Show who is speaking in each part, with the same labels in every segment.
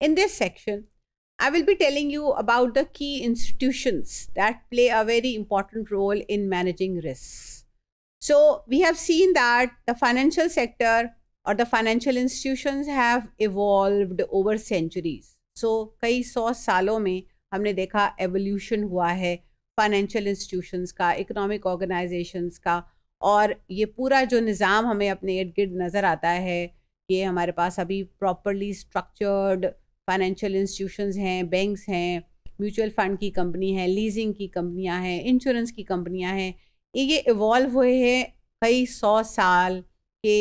Speaker 1: In this section, I will be telling you about the key institutions that play a very important role in managing risks. So, we have seen that the financial sector or the financial institutions have evolved over centuries. So, कई सौ सालों में हमने देखा evolution हुआ है financial institutions का economic organisations का और ये पूरा जो निज़ाम हमें अपने इर्द नज़र आता है ये हमारे पास अभी properly structured फाइनेंशियल इंस्टीट्यूशंस हैं बैंक्स हैं म्यूचुअल फंड की कंपनी है लीजिंग की कंपनियां हैं इंश्योरेंस की कंपनियां हैं ये इवॉल्व हुए हैं कई सौ साल के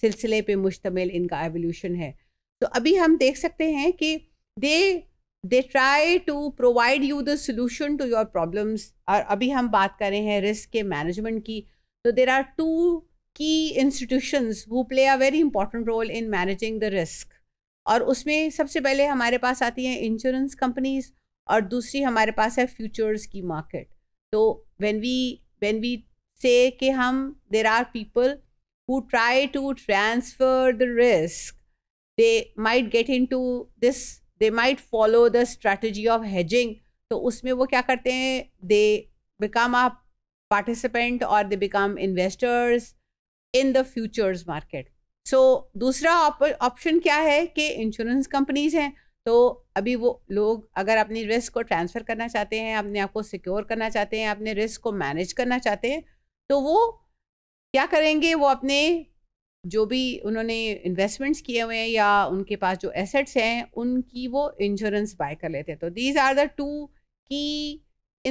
Speaker 1: सिलसिले पे मुश्तमिल इनका एवोल्यूशन है तो अभी हम देख सकते हैं कि they they try to provide you the solution to your problems और अभी हम बात कर रहे हैं रिस्क के मैनेजमेंट की तो there are two key institutions who play a very important role in managing the risk और उसमें सबसे पहले हमारे पास आती हैं इंश्योरेंस कंपनीज और दूसरी हमारे पास है फ्यूचर्स की मार्केट तो when we when we say कि हम there are people who try to transfer the risk they might get into this they might follow the strategy of hedging तो उसमें वो क्या करते हैं दे बिकम आ पार्टिसिपेंट और they become investors in the futures market so so, दूसरा option क्या है कि इंश्योरेंस कंपनीज हैं तो अभी वो लोग अगर अपनी रिस्क को ट्रांसफ़र करना चाहते हैं अपने आप को सिक्योर करना चाहते हैं अपने रिस्क को मैनेज करना चाहते हैं तो वो क्या करेंगे वो अपने जो भी उन्होंने इन्वेस्टमेंट्स किए हुए हैं या उनके पास जो एसेट्स हैं उनकी वो इंश्योरेंस बाय कर लेते हैं तो these are the two key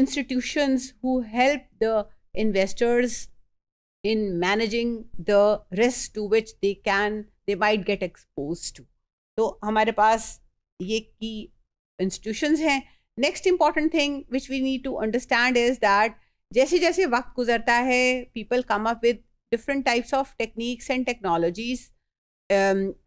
Speaker 1: institutions who help the investors in managing the risk to which they can they might get exposed to तो हमारे पास ये की institutions हैं next important thing which we need to understand is that जैसे जैसे वक्त गुजरता है people come up with different types of techniques and technologies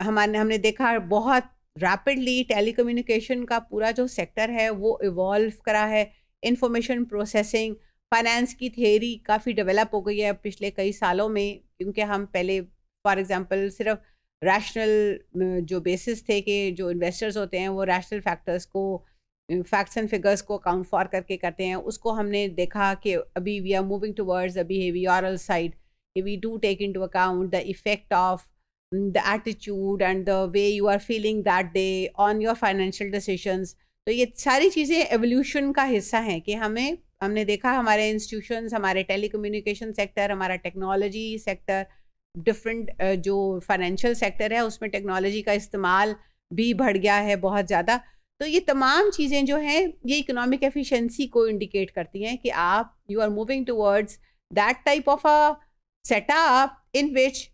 Speaker 1: हमारे हमने देखा बहुत रैपिडली टेलीकम्युनिकेशन का पूरा जो सेक्टर है वो इवॉल्व करा है इंफॉर्मेशन प्रोसेसिंग फाइनेंस की थेरी काफ़ी डेवलप हो गई है पिछले कई सालों में क्योंकि हम पहले फॉर एग्ज़ाम्पल सिर्फ रैशनल जो बेसिस थे कि जो इन्वेस्टर्स होते हैं वो रैशनल फैक्टर्स को फैक्ट्स एंड फिगर्स को अकाउंट फॉर करके करते हैं उसको हमने देखा कि अभी we are moving towards the behavioural side we do take into account the effect of the attitude and the way you are feeling that day on your financial decisions तो ये सारी चीज़ें एवोल्यूशन का हिस्सा हैं कि हमें हमने देखा हमारे इंस्टीट्यूशन हमारे टेली सेक्टर हमारा टेक्नोलॉजी सेक्टर डिफरेंट जो फाइनेंशियल सेक्टर है उसमें टेक्नोलॉजी का इस्तेमाल भी बढ़ गया है बहुत ज़्यादा तो ये तमाम चीज़ें जो हैं ये इकोनॉमिक एफिशिएंसी को इंडिकेट करती हैं कि आप you are moving towards that type of a setup in which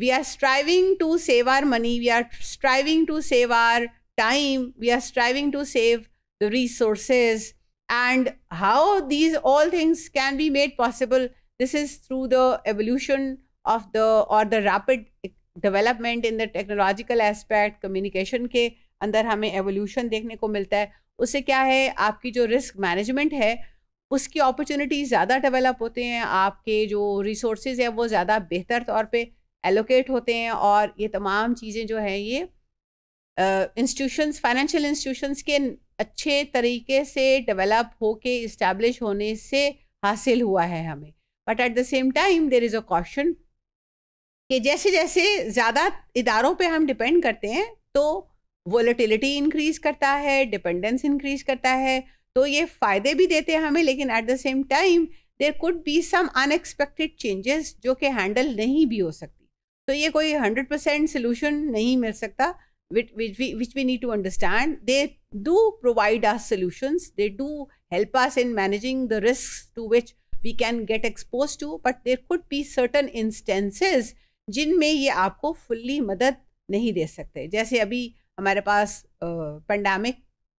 Speaker 1: we are striving to save our money we are striving to save our time we are striving to save the resources and how these all things can be made possible this is through the evolution of the or the rapid development in the technological aspect communication ke अंदर हमें evolution देखने को मिलता है उससे क्या है आपकी जो risk management है उसकी opportunities ज़्यादा develop होते हैं आपके जो resources है वो ज़्यादा बेहतर तौर पे allocate होते हैं और ये तमाम चीज़ें जो हैं ये इंस्टीट्यूशंस फाइनेंशियल इंस्टीट्यूशंस के अच्छे तरीके से डेवलप होके इस्टेब्लिश होने से हासिल हुआ है हमें but at the same time there is a caution कि जैसे जैसे ज़्यादा इदारों पे हम डिपेंड करते हैं तो वोलेटिलिटी इंक्रीज करता है डिपेंडेंस इंक्रीज करता है तो ये फ़ायदे भी देते हैं हमें लेकिन at the same time there could be some unexpected changes जो कि हैंडल नहीं भी हो सकती तो ये कोई हंड्रेड परसेंट सोल्यूशन नहीं मिल सकता which, which, we, which we need to understand. They do provide us solutions. They do help us in managing the risks to which we can get exposed to. But there could be certain instances जिनमें ये आपको fully मदद नहीं दे सकते जैसे अभी हमारे पास pandemic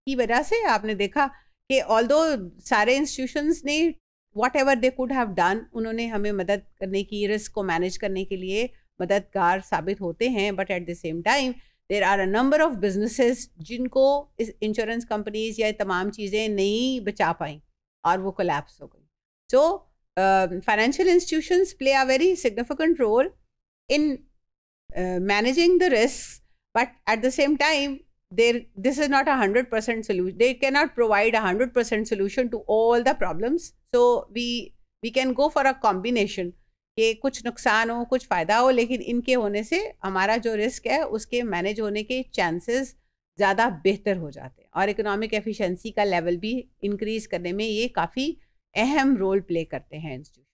Speaker 1: की वजह से आपने देखा कि ऑल दो सारे इंस्टीट्यूशंस ने whatever they could have done उन्होंने हमें मदद करने की रिस्क को मैनेज करने के लिए मददगार साबित होते हैं but at the same time there are a number of businesses जिनको इस इंश्योरेंस कंपनीज या तमाम चीज़ें नहीं बचा पाई और वो कोलैप्स हो गई so financial institutions play a very significant role in managing the risk but at the same time there this is not a 100% solution they cannot provide a 100% solution to all the problems so we we can go for a combination कि कुछ नुकसान हो कुछ फ़ायदा हो लेकिन इनके होने से हमारा जो रिस्क है उसके मैनेज होने के चांसेस ज़्यादा बेहतर हो जाते हैं और इकोनॉमिक एफिशिएंसी का लेवल भी इंक्रीज करने में ये काफ़ी अहम रोल प्ले करते हैं इंस्टीट्यूट